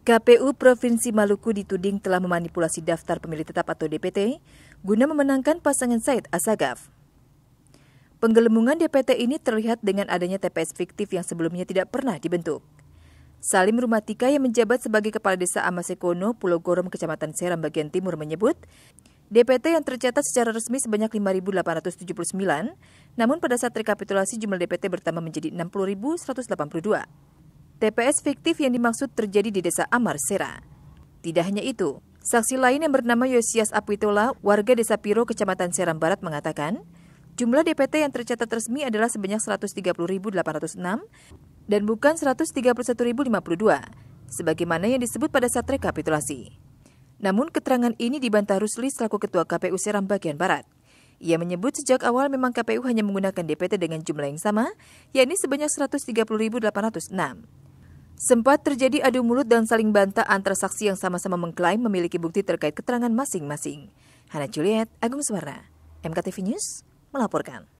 KPU Provinsi Maluku dituding telah memanipulasi daftar pemilih tetap atau DPT guna memenangkan pasangan Said Asagaf. Penggelembungan DPT ini terlihat dengan adanya TPS fiktif yang sebelumnya tidak pernah dibentuk. Salim Rumatika yang menjabat sebagai Kepala Desa Amasekono, Pulau Gorom, Kecamatan Seram, bagian timur menyebut, DPT yang tercatat secara resmi sebanyak 5.879, namun pada saat rekapitulasi jumlah DPT bertambah menjadi 60.182. TPS fiktif yang dimaksud terjadi di desa Amar Sera. Tidak hanya itu, saksi lain yang bernama Yosias Apitola, warga desa Piro, Kecamatan Seram Barat mengatakan, jumlah DPT yang tercatat resmi adalah sebanyak 130.806 dan bukan 131.052, sebagaimana yang disebut pada saat rekapitulasi. Namun keterangan ini dibantah Rusli selaku Ketua KPU Seram Bagian Barat. Ia menyebut sejak awal memang KPU hanya menggunakan DPT dengan jumlah yang sama, yakni sebanyak 130.806. Sempat terjadi adu mulut dan saling bantah antara saksi yang sama-sama mengklaim memiliki bukti terkait keterangan masing-masing. Hana Juliet, Agung Suwarna, MKTV News, melaporkan.